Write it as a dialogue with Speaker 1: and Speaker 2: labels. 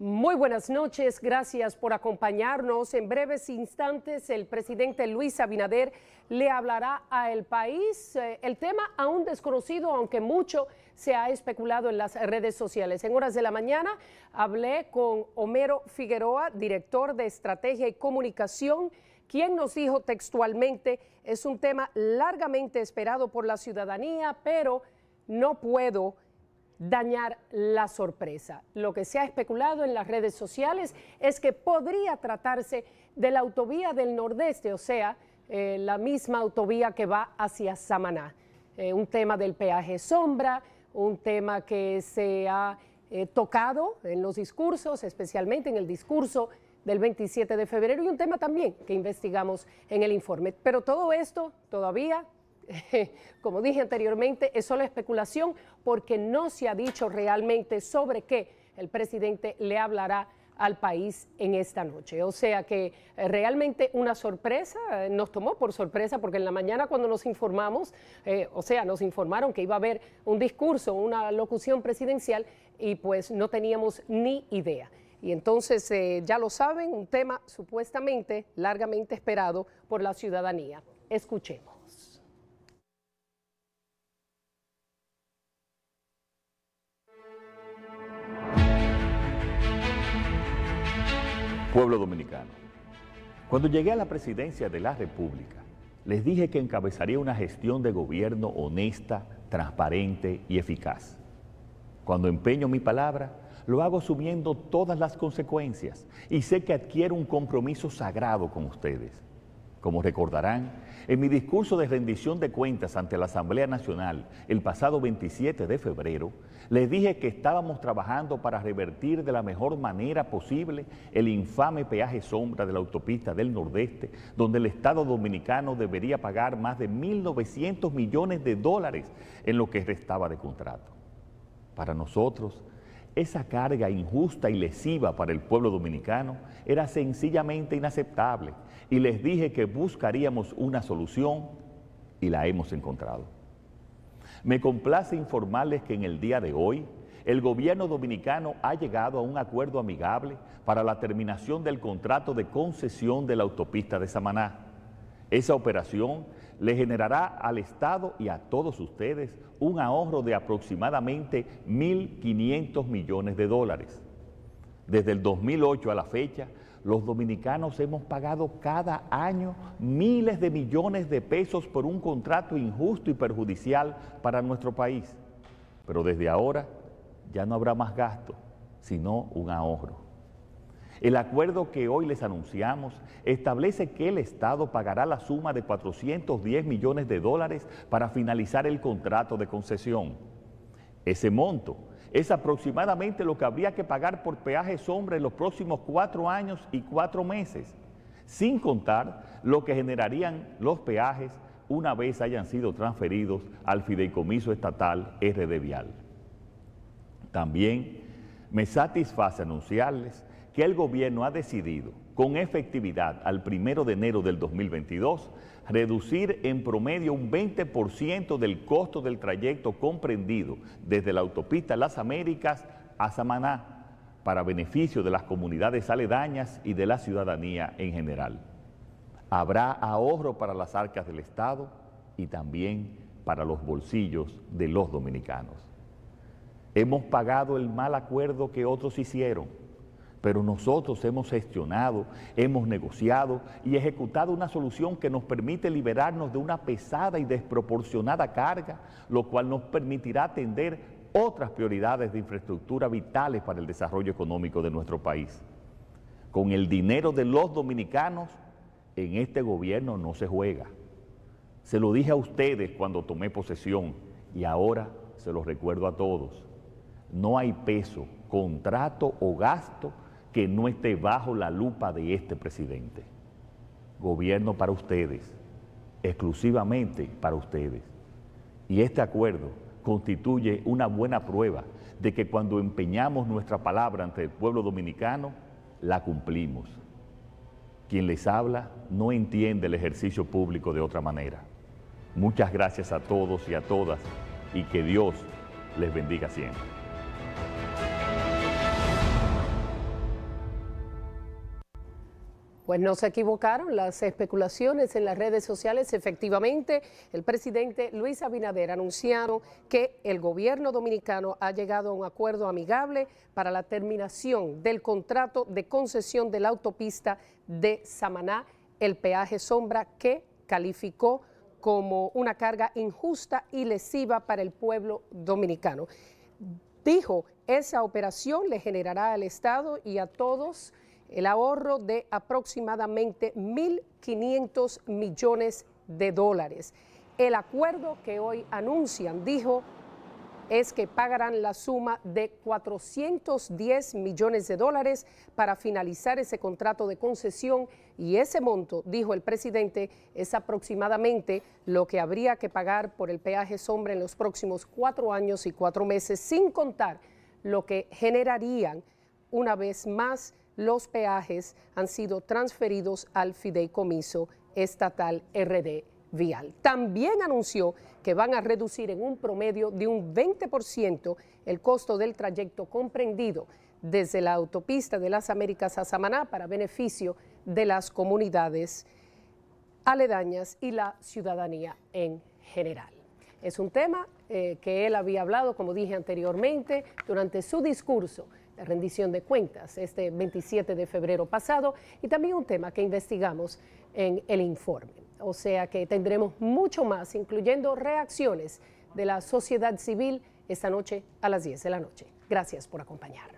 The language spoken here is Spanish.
Speaker 1: Muy buenas noches, gracias por acompañarnos. En breves instantes, el presidente Luis Abinader le hablará a El País. Eh, el tema aún desconocido, aunque mucho se ha especulado en las redes sociales. En horas de la mañana hablé con Homero Figueroa, director de Estrategia y Comunicación, quien nos dijo textualmente, es un tema largamente esperado por la ciudadanía, pero no puedo dañar la sorpresa. Lo que se ha especulado en las redes sociales es que podría tratarse de la autovía del Nordeste, o sea, eh, la misma autovía que va hacia Samaná. Eh, un tema del peaje sombra, un tema que se ha eh, tocado en los discursos, especialmente en el discurso del 27 de febrero, y un tema también que investigamos en el informe. Pero todo esto todavía como dije anteriormente, es solo especulación porque no se ha dicho realmente sobre qué el presidente le hablará al país en esta noche. O sea que eh, realmente una sorpresa, eh, nos tomó por sorpresa porque en la mañana cuando nos informamos, eh, o sea, nos informaron que iba a haber un discurso, una locución presidencial y pues no teníamos ni idea. Y entonces, ya lo saben, un tema supuestamente largamente esperado por la ciudadanía. Escuchemos.
Speaker 2: pueblo dominicano. Cuando llegué a la presidencia de la República, les dije que encabezaría una gestión de gobierno honesta, transparente y eficaz. Cuando empeño mi palabra, lo hago asumiendo todas las consecuencias y sé que adquiero un compromiso sagrado con ustedes como recordarán, en mi discurso de rendición de cuentas ante la Asamblea Nacional el pasado 27 de febrero, les dije que estábamos trabajando para revertir de la mejor manera posible el infame peaje sombra de la autopista del Nordeste, donde el Estado dominicano debería pagar más de 1.900 millones de dólares en lo que restaba de contrato. Para nosotros, esa carga injusta y lesiva para el pueblo dominicano era sencillamente inaceptable y les dije que buscaríamos una solución y la hemos encontrado. Me complace informarles que en el día de hoy el gobierno dominicano ha llegado a un acuerdo amigable para la terminación del contrato de concesión de la autopista de Samaná. Esa operación le generará al Estado y a todos ustedes un ahorro de aproximadamente 1.500 millones de dólares. Desde el 2008 a la fecha, los dominicanos hemos pagado cada año miles de millones de pesos por un contrato injusto y perjudicial para nuestro país. Pero desde ahora ya no habrá más gasto, sino un ahorro. El acuerdo que hoy les anunciamos establece que el Estado pagará la suma de 410 millones de dólares para finalizar el contrato de concesión. Ese monto es aproximadamente lo que habría que pagar por peajes sombra en los próximos cuatro años y cuatro meses, sin contar lo que generarían los peajes una vez hayan sido transferidos al fideicomiso estatal RD Vial. También me satisface anunciarles que el gobierno ha decidido con efectividad al primero de enero del 2022 reducir en promedio un 20% del costo del trayecto comprendido desde la autopista Las Américas a Samaná para beneficio de las comunidades aledañas y de la ciudadanía en general. Habrá ahorro para las arcas del Estado y también para los bolsillos de los dominicanos. Hemos pagado el mal acuerdo que otros hicieron pero nosotros hemos gestionado, hemos negociado y ejecutado una solución que nos permite liberarnos de una pesada y desproporcionada carga, lo cual nos permitirá atender otras prioridades de infraestructura vitales para el desarrollo económico de nuestro país. Con el dinero de los dominicanos, en este gobierno no se juega. Se lo dije a ustedes cuando tomé posesión y ahora se los recuerdo a todos. No hay peso, contrato o gasto que no esté bajo la lupa de este presidente. Gobierno para ustedes, exclusivamente para ustedes. Y este acuerdo constituye una buena prueba de que cuando empeñamos nuestra palabra ante el pueblo dominicano, la cumplimos. Quien les habla no entiende el ejercicio público de otra manera. Muchas gracias a todos y a todas y que Dios les bendiga siempre.
Speaker 1: Pues no se equivocaron las especulaciones en las redes sociales. Efectivamente, el presidente Luis Abinader anunció que el gobierno dominicano ha llegado a un acuerdo amigable para la terminación del contrato de concesión de la autopista de Samaná, el peaje sombra que calificó como una carga injusta y lesiva para el pueblo dominicano. Dijo, esa operación le generará al Estado y a todos el ahorro de aproximadamente 1.500 millones de dólares. El acuerdo que hoy anuncian, dijo, es que pagarán la suma de 410 millones de dólares para finalizar ese contrato de concesión y ese monto, dijo el presidente, es aproximadamente lo que habría que pagar por el peaje sombra en los próximos cuatro años y cuatro meses, sin contar lo que generarían una vez más los peajes han sido transferidos al fideicomiso estatal RD Vial. También anunció que van a reducir en un promedio de un 20% el costo del trayecto comprendido desde la autopista de las Américas a Samaná para beneficio de las comunidades aledañas y la ciudadanía en general. Es un tema eh, que él había hablado, como dije anteriormente, durante su discurso de rendición de cuentas este 27 de febrero pasado y también un tema que investigamos en el informe. O sea que tendremos mucho más, incluyendo reacciones de la sociedad civil esta noche a las 10 de la noche. Gracias por acompañarnos.